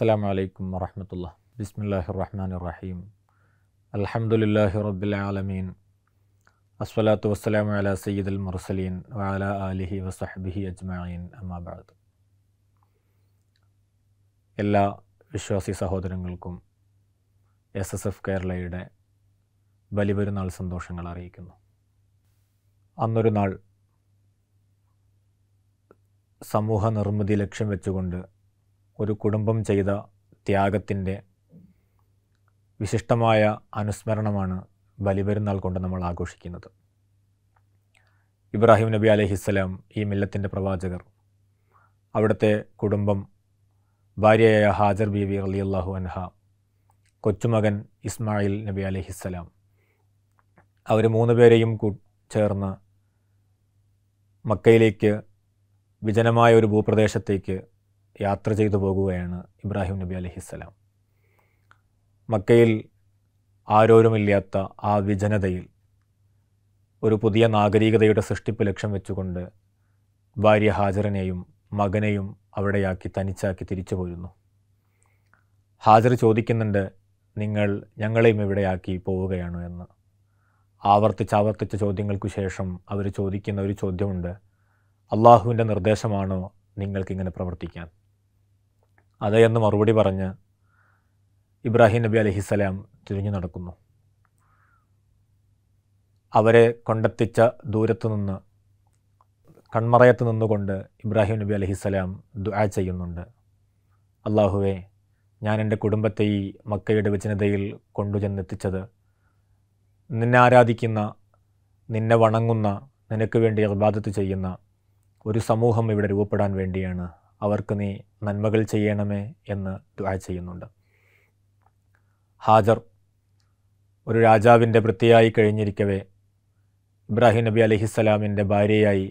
അസ്സാം വലൈക്കും വറഹമത്തുള്ള ബിസ്മില്ലാഹി റഹ്മാൻ റഹീം അലഹമുല്ലാഹി ആലമീൻ അസ്വലാത്തു വസ്സലാമു അല സയ്യിദ് അൽ മുർസലീൻ വാല അലിഹി വസഹബിഹി അജ്മീൻ അമ്മാബാദ് എല്ലാ വിശ്വാസി സഹോദരങ്ങൾക്കും എസ് എസ് എഫ് കേരളയുടെ ബലിപെരുന്നാൾ സന്തോഷങ്ങൾ അറിയിക്കുന്നു അന്നൊരു നാൾ സമൂഹ നിർമ്മിതി ലക്ഷ്യം വെച്ചുകൊണ്ട് ഒരു കുടുംബം ചെയ്ത ത്യാഗത്തിൻ്റെ വിശിഷ്ടമായ അനുസ്മരണമാണ് ബലിപെരുന്നാൾ കൊണ്ട് നമ്മൾ ആഘോഷിക്കുന്നത് ഇബ്രാഹിം നബി അലഹിസ്സലാം ഈ മില്ലത്തിൻ്റെ പ്രവാചകർ അവിടുത്തെ കുടുംബം ഭാര്യയായ ഹാജർ ബീവി അലി അള്ളാഹു അൻഹ കൊച്ചുമകൻ ഇസ്മായിൽ നബി അലഹിസ്സലാം അവർ മൂന്ന് പേരെയും കൂ ചേർന്ന് മക്കയിലേക്ക് വിജനമായ ഒരു ഭൂപ്രദേശത്തേക്ക് യാത്ര ചെയ്തു പോകുകയാണ് ഇബ്രാഹിം നബി അലഹിസ്സലാം മക്കയിൽ ആരോരുമില്ലാത്ത ആ വിജനതയിൽ ഒരു പുതിയ നാഗരികതയുടെ സൃഷ്ടിപ്പ് ലക്ഷ്യം വെച്ചുകൊണ്ട് ഭാര്യ ഹാജറിനെയും മകനെയും അവിടെയാക്കി തനിച്ചാക്കി തിരിച്ചു പോരുന്നു ഹാജർ ചോദിക്കുന്നുണ്ട് നിങ്ങൾ ഞങ്ങളെയും ഇവിടെയാക്കി പോവുകയാണോ എന്ന് ആവർത്തിച്ച് ആവർത്തിച്ച ചോദ്യങ്ങൾക്കു ശേഷം അവർ ചോദിക്കുന്ന ഒരു ചോദ്യമുണ്ട് അള്ളാഹുവിൻ്റെ നിർദ്ദേശമാണോ നിങ്ങൾക്കിങ്ങനെ പ്രവർത്തിക്കാൻ അതെ എന്ന് മറുപടി പറഞ്ഞ് ഇബ്രാഹിം നബി അലഹിസ്സലാം തിരിഞ്ഞു നടക്കുന്നു അവരെ കൊണ്ടെത്തിച്ച ദൂരത്തു നിന്ന് കൺമറയത്ത് നിന്നുകൊണ്ട് ഇബ്രാഹിം നബി അലഹിസ്സലാം ദുആ ചെയ്യുന്നുണ്ട് അള്ളാഹുവേ ഞാൻ എൻ്റെ കുടുംബത്തെ ഈ മക്കയുടെ വിജനതയിൽ കൊണ്ടുചെന്നെത്തിച്ചത് നിന്നെ ആരാധിക്കുന്ന നിന്നെ വണങ്ങുന്ന നിനക്ക് വേണ്ടി അഭിബാധത്ത് ചെയ്യുന്ന ഒരു സമൂഹം ഇവിടെ രൂപപ്പെടാൻ വേണ്ടിയാണ് അവർക്ക് നീ നന്മകൾ ചെയ്യണമേ എന്ന് ദ്വാ ചെയ്യുന്നുണ്ട് ഹാജർ ഒരു രാജാവിൻ്റെ വൃത്തിയായി കഴിഞ്ഞിരിക്കവേ ഇബ്രാഹിം നബി അലഹിസ്സലാമിൻ്റെ ഭാര്യയായി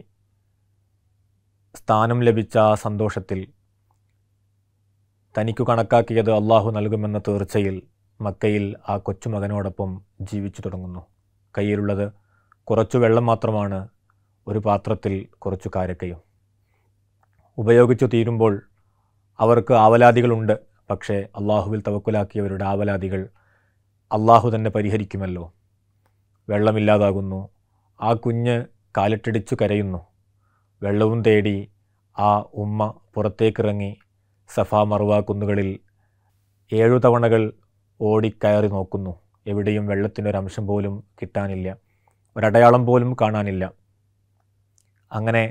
സ്ഥാനം ലഭിച്ച ആ സന്തോഷത്തിൽ തനിക്കു കണക്കാക്കിയത് അള്ളാഹു നൽകുമെന്ന തീർച്ചയിൽ മക്കയിൽ ആ കൊച്ചുമകനോടൊപ്പം ജീവിച്ചു തുടങ്ങുന്നു കയ്യിലുള്ളത് കുറച്ചു വെള്ളം മാത്രമാണ് ഒരു പാത്രത്തിൽ കുറച്ചു കാരക്കയും ഉപയോഗിച്ചു തീരുമ്പോൾ അവർക്ക് ആവലാതികളുണ്ട് പക്ഷേ അള്ളാഹുവിൽ തവക്കുലാക്കിയവരുടെ ആവലാതികൾ അള്ളാഹു തന്നെ പരിഹരിക്കുമല്ലോ വെള്ളമില്ലാതാകുന്നു ആ കുഞ്ഞ് കാലിട്ടടിച്ചു കരയുന്നു വെള്ളവും തേടി ആ ഉമ്മ പുറത്തേക്കിറങ്ങി സഫാ മറുവ കുന്നുകളിൽ ഏഴു തവണകൾ ഓടിക്കയറി നോക്കുന്നു എവിടെയും വെള്ളത്തിനൊരംശം പോലും കിട്ടാനില്ല ഒരടയാളം പോലും കാണാനില്ല അങ്ങനെ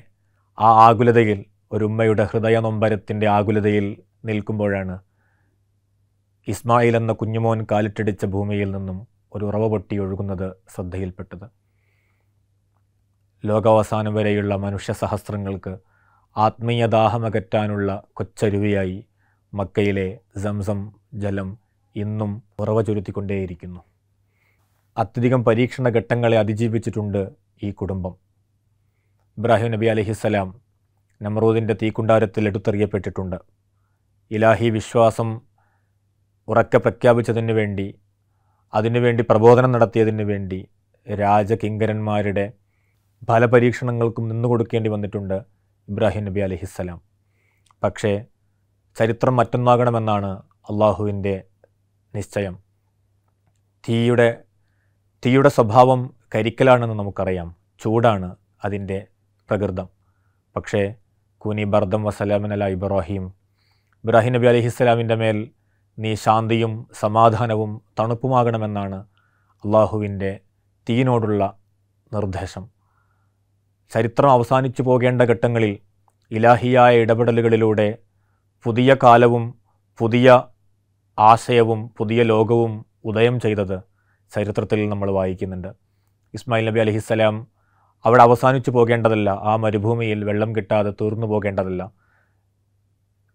ആ ആകുലതയിൽ ഒരുമ്മയുടെ ഹൃദയ നൊമ്പരത്തിൻ്റെ ആകുലതയിൽ നിൽക്കുമ്പോഴാണ് ഇസ്മായിൽ എന്ന കുഞ്ഞുമോൻ കാലിട്ടടിച്ച ഭൂമിയിൽ നിന്നും ഒരു ഉറവ പൊട്ടി ഒഴുകുന്നത് ശ്രദ്ധയിൽപ്പെട്ടത് ലോകാവസാനം വരെയുള്ള മനുഷ്യ സഹസ്രങ്ങൾക്ക് ആത്മീയദാഹമകറ്റാനുള്ള കൊച്ചരുവിയായി മക്കയിലെ സംസം ജലം ഇന്നും ഉറവ ചുരുത്തിക്കൊണ്ടേയിരിക്കുന്നു അത്യധികം പരീക്ഷണ ഘട്ടങ്ങളെ അതിജീവിച്ചിട്ടുണ്ട് ഈ കുടുംബം ഇബ്രാഹിം നബി അലഹിസ്സലാം നമ്രൂദിൻ്റെ തീക്കുണ്ടാരത്തിൽ എടുത്തെറിയപ്പെട്ടിട്ടുണ്ട് ഇലാഹി വിശ്വാസം ഉറക്കെ പ്രഖ്യാപിച്ചതിന് വേണ്ടി അതിനുവേണ്ടി പ്രബോധനം നടത്തിയതിന് വേണ്ടി രാജകിങ്കരന്മാരുടെ ഫലപരീക്ഷണങ്ങൾക്കും നിന്നുകൊടുക്കേണ്ടി വന്നിട്ടുണ്ട് ഇബ്രാഹിം നബി അലഹിസ്സലാം പക്ഷേ ചരിത്രം മറ്റൊന്നാകണമെന്നാണ് അള്ളാഹുവിൻ്റെ നിശ്ചയം തീയുടെ തീയുടെ സ്വഭാവം കരിക്കലാണെന്ന് നമുക്കറിയാം ചൂടാണ് അതിൻ്റെ പ്രകൃതം പക്ഷേ കൂനി ബർദം വസലാമിനല ഇബ്രാഹിം ഇബ്രാഹിം നബി അലഹിസ്സലാമിൻ്റെ മേൽ നീ ശാന്തിയും സമാധാനവും തണുപ്പുമാകണമെന്നാണ് അള്ളാഹുവിൻ്റെ തീനോടുള്ള നിർദ്ദേശം ചരിത്രം അവസാനിച്ചു പോകേണ്ട ഘട്ടങ്ങളിൽ ഇലാഹിയായ ഇടപെടലുകളിലൂടെ പുതിയ കാലവും പുതിയ ആശയവും പുതിയ ലോകവും ഉദയം ചെയ്തത് ചരിത്രത്തിൽ നമ്മൾ വായിക്കുന്നുണ്ട് ഇസ്മായിൽ നബി അലഹിസ്സലാം അവിടെ അവസാനിച്ചു പോകേണ്ടതല്ല ആ മരുഭൂമിയിൽ വെള്ളം കിട്ടാതെ തീർന്നു പോകേണ്ടതല്ല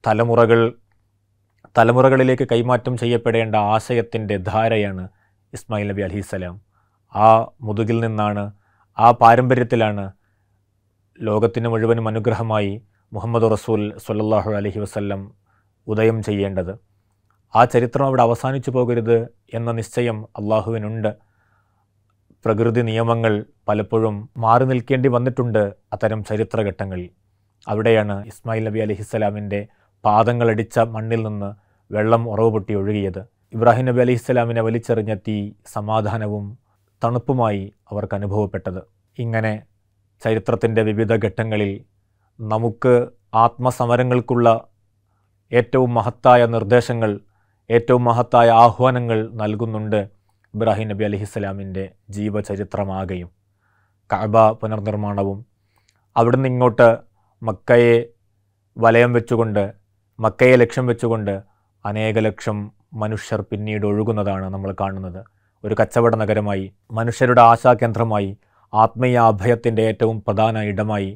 തലമുറകൾ തലമുറകളിലേക്ക് കൈമാറ്റം ചെയ്യപ്പെടേണ്ട ആശയത്തിൻ്റെ ധാരയാണ് ഇസ്മായിൽ നബി അലഹിസ്സലാം ആ മുതുകിൽ നിന്നാണ് ആ പാരമ്പര്യത്തിലാണ് ലോകത്തിന് മുഴുവനും അനുഗ്രഹമായി മുഹമ്മദ് റസൂൽ സല്ലാഹു അലഹി വസ്ല്ലം ഉദയം ചെയ്യേണ്ടത് ആ ചരിത്രം അവിടെ അവസാനിച്ചു പോകരുത് എന്ന നിശ്ചയം അള്ളാഹുവിനുണ്ട് പ്രകൃതി നിയമങ്ങൾ പലപ്പോഴും മാറി നിൽക്കേണ്ടി വന്നിട്ടുണ്ട് അത്തരം ചരിത്രഘട്ടങ്ങളിൽ അവിടെയാണ് ഇസ്മായിൽ നബി അലഹിസ്സലാമിൻ്റെ പാദങ്ങളടിച്ച മണ്ണിൽ നിന്ന് വെള്ളം ഉറവ് പൊട്ടി ഒഴുകിയത് ഇബ്രാഹിം നബി അലഹിസ്സലാമിനെ വലിച്ചെറിഞ്ഞ തീ സമാധാനവും തണുപ്പുമായി അവർക്ക് അനുഭവപ്പെട്ടത് ഇങ്ങനെ ചരിത്രത്തിൻ്റെ വിവിധ ഘട്ടങ്ങളിൽ നമുക്ക് ആത്മസമരങ്ങൾക്കുള്ള ഏറ്റവും മഹത്തായ നിർദ്ദേശങ്ങൾ ഏറ്റവും മഹത്തായ ആഹ്വാനങ്ങൾ നൽകുന്നുണ്ട് ഇബ്രാഹിം നബി അലഹിസ്സലാമിൻ്റെ ജീവചരിത്രമാകെയും കഅബ പുനർനിർമ്മാണവും നിന്ന് ഇങ്ങോട്ട് മക്കയെ വലയം വെച്ചുകൊണ്ട് മക്കയെ ലക്ഷ്യം വെച്ചുകൊണ്ട് അനേക ലക്ഷം മനുഷ്യർ പിന്നീട് ഒഴുകുന്നതാണ് നമ്മൾ കാണുന്നത് ഒരു കച്ചവട നഗരമായി മനുഷ്യരുടെ ആശാകേന്ദ്രമായി ആത്മീയ അഭയത്തിൻ്റെ ഏറ്റവും പ്രധാന ഇടമായി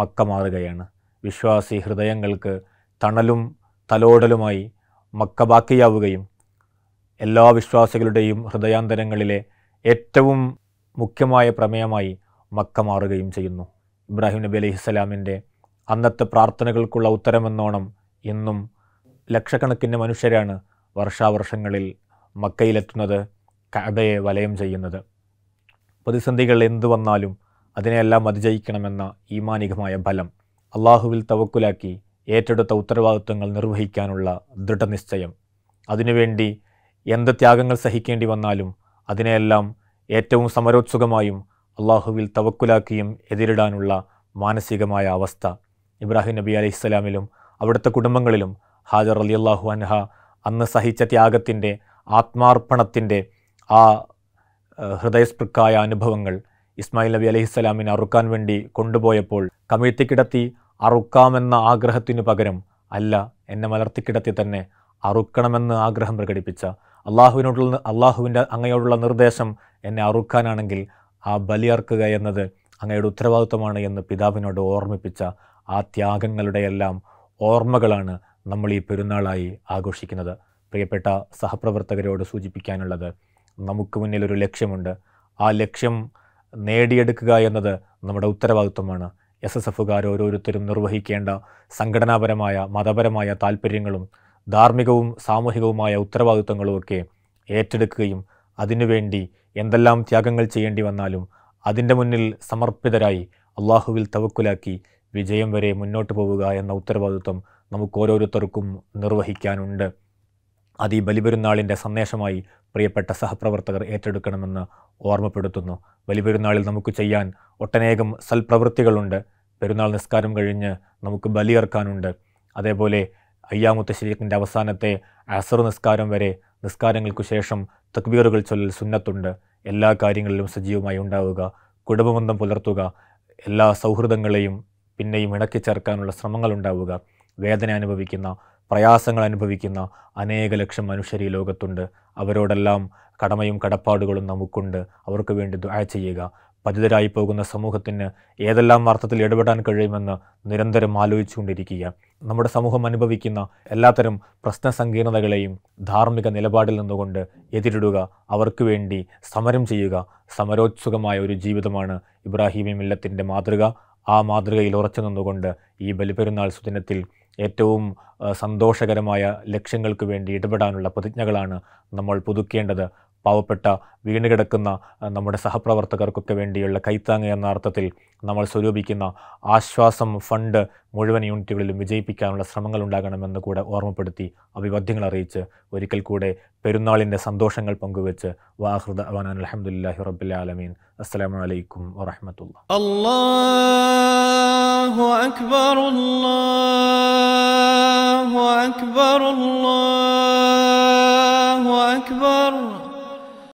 മക്ക മാറുകയാണ് വിശ്വാസി ഹൃദയങ്ങൾക്ക് തണലും തലോടലുമായി മക്ക ബാക്കിയാവുകയും എല്ലാ വിശ്വാസികളുടെയും ഹൃദയാന്തരങ്ങളിലെ ഏറ്റവും മുഖ്യമായ പ്രമേയമായി മക്ക മാറുകയും ചെയ്യുന്നു ഇബ്രാഹിം നബി സ്വലാമിൻ്റെ അന്നത്തെ പ്രാർത്ഥനകൾക്കുള്ള ഉത്തരമെന്നോണം ഇന്നും ലക്ഷക്കണക്കിന് മനുഷ്യരാണ് വർഷാവർഷങ്ങളിൽ മക്കയിലെത്തുന്നത് കഅബയെ വലയം ചെയ്യുന്നത് പ്രതിസന്ധികൾ എന്തു വന്നാലും അതിനെയെല്ലാം അതിജയിക്കണമെന്ന ഈമാനികമായ ബലം അള്ളാഹുവിൽ തവക്കുലാക്കി ഏറ്റെടുത്ത ഉത്തരവാദിത്വങ്ങൾ നിർവഹിക്കാനുള്ള ദൃഢനിശ്ചയം അതിനുവേണ്ടി എന്ത് ത്യാഗങ്ങൾ സഹിക്കേണ്ടി വന്നാലും അതിനെയെല്ലാം ഏറ്റവും സമരോത്സുകമായും അള്ളാഹുവിൽ തവക്കുലാക്കിയും എതിരിടാനുള്ള മാനസികമായ അവസ്ഥ ഇബ്രാഹിം നബി അലൈഹിസ്സലാമിലും അവിടുത്തെ കുടുംബങ്ങളിലും ഹാജർ അലി അള്ളാഹു അൻഹ അന്ന് സഹിച്ച ത്യാഗത്തിൻ്റെ ആത്മാർപ്പണത്തിൻ്റെ ആ ഹൃദയസ്പൃക്കായ അനുഭവങ്ങൾ ഇസ്മായിൽ നബി അലഹിസ്സലാമിനെ അറുക്കാൻ വേണ്ടി കൊണ്ടുപോയപ്പോൾ കമിഴ്ത്തിക്കിടത്തി അറുക്കാമെന്ന ആഗ്രഹത്തിനു പകരം അല്ല എന്നെ മലർത്തിക്കിടത്തി തന്നെ അറുക്കണമെന്ന് ആഗ്രഹം പ്രകടിപ്പിച്ച അള്ളാഹുവിനോടുള്ള അള്ളാഹുവിൻ്റെ അങ്ങയോടുള്ള നിർദ്ദേശം എന്നെ അറുക്കാനാണെങ്കിൽ ആ ബലിയർക്കുക എന്നത് അങ്ങയുടെ ഉത്തരവാദിത്വമാണ് എന്ന് പിതാവിനോട് ഓർമ്മിപ്പിച്ച ആ ത്യാഗങ്ങളുടെയെല്ലാം ഓർമ്മകളാണ് നമ്മൾ ഈ പെരുന്നാളായി ആഘോഷിക്കുന്നത് പ്രിയപ്പെട്ട സഹപ്രവർത്തകരോട് സൂചിപ്പിക്കാനുള്ളത് നമുക്ക് മുന്നിൽ ഒരു ലക്ഷ്യമുണ്ട് ആ ലക്ഷ്യം നേടിയെടുക്കുക എന്നത് നമ്മുടെ ഉത്തരവാദിത്വമാണ് എസ് എസ് എഫുകാർ ഓരോരുത്തരും നിർവഹിക്കേണ്ട സംഘടനാപരമായ മതപരമായ താല്പര്യങ്ങളും ധാർമ്മികവും സാമൂഹികവുമായ ഉത്തരവാദിത്വങ്ങളുമൊക്കെ ഏറ്റെടുക്കുകയും അതിനുവേണ്ടി എന്തെല്ലാം ത്യാഗങ്ങൾ ചെയ്യേണ്ടി വന്നാലും അതിൻ്റെ മുന്നിൽ സമർപ്പിതരായി അള്ളാഹുവിൽ തവക്കുലാക്കി വിജയം വരെ മുന്നോട്ട് പോവുക എന്ന ഉത്തരവാദിത്വം നമുക്ക് ഓരോരുത്തർക്കും നിർവഹിക്കാനുണ്ട് അത് ഈ ബലിപെരുന്നാളിൻ്റെ സന്ദേശമായി പ്രിയപ്പെട്ട സഹപ്രവർത്തകർ ഏറ്റെടുക്കണമെന്ന് ഓർമ്മപ്പെടുത്തുന്നു ബലിപെരുന്നാളിൽ നമുക്ക് ചെയ്യാൻ ഒട്ടനേകം സൽപ്രവൃത്തികളുണ്ട് പെരുന്നാൾ നിസ്കാരം കഴിഞ്ഞ് നമുക്ക് ബലിയേർക്കാനുണ്ട് അതേപോലെ അയ്യാമുത്ത ശരീരത്തിൻ്റെ അവസാനത്തെ അസർ നിസ്കാരം വരെ നിസ്കാരങ്ങൾക്കു ശേഷം തക്ബീറുകൾ ചൊല്ലൽ സുന്നത്തുണ്ട് എല്ലാ കാര്യങ്ങളിലും സജീവമായി ഉണ്ടാവുക കുടുംബബന്ധം പുലർത്തുക എല്ലാ സൗഹൃദങ്ങളെയും പിന്നെയും ഇണക്കി ചേർക്കാനുള്ള ശ്രമങ്ങൾ ഉണ്ടാവുക വേദന അനുഭവിക്കുന്ന പ്രയാസങ്ങൾ അനുഭവിക്കുന്ന അനേക ലക്ഷം മനുഷ്യർ ഈ ലോകത്തുണ്ട് അവരോടെല്ലാം കടമയും കടപ്പാടുകളും നമുക്കുണ്ട് അവർക്ക് വേണ്ടി ദുആ ചെയ്യുക പതിതരായി പോകുന്ന സമൂഹത്തിന് ഏതെല്ലാം അർത്ഥത്തിൽ ഇടപെടാൻ കഴിയുമെന്ന് നിരന്തരം ആലോചിച്ചുകൊണ്ടിരിക്കുക നമ്മുടെ സമൂഹം അനുഭവിക്കുന്ന എല്ലാത്തരം പ്രശ്ന സങ്കീർണതകളെയും ധാർമ്മിക നിലപാടിൽ നിന്നുകൊണ്ട് എതിരിടുക അവർക്ക് വേണ്ടി സമരം ചെയ്യുക സമരോത്സുകമായ ഒരു ജീവിതമാണ് ഇബ്രാഹിമി മില്ലത്തിൻ്റെ മാതൃക ആ മാതൃകയിൽ ഉറച്ചു നിന്നുകൊണ്ട് ഈ ബലിപെരുന്നാൾ സുദിനത്തിൽ ഏറ്റവും സന്തോഷകരമായ ലക്ഷ്യങ്ങൾക്ക് വേണ്ടി ഇടപെടാനുള്ള പ്രതിജ്ഞകളാണ് നമ്മൾ പുതുക്കേണ്ടത് പാവപ്പെട്ട വീണ് കിടക്കുന്ന നമ്മുടെ സഹപ്രവർത്തകർക്കൊക്കെ വേണ്ടിയുള്ള കൈത്താങ് എന്ന അർത്ഥത്തിൽ നമ്മൾ സ്വരൂപിക്കുന്ന ആശ്വാസം ഫണ്ട് മുഴുവൻ യൂണിറ്റുകളിലും വിജയിപ്പിക്കാനുള്ള ശ്രമങ്ങൾ ഉണ്ടാകണമെന്ന് കൂടെ ഓർമ്മപ്പെടുത്തി അഭിവാദ്യങ്ങൾ അറിയിച്ച് ഒരിക്കൽ കൂടെ പെരുന്നാളിൻ്റെ സന്തോഷങ്ങൾ പങ്കുവെച്ച് വാഹൃദ അവാനാൻ അലഹമുല്ലാഹി റബുലാലമീൻ അസ്സലാമലൈക്കും വറഹമത്തുള്ള അല്ലാഹു അക്ബർ അല്ലാഹു അക്ബർ അല്ലാഹു അക്ബർ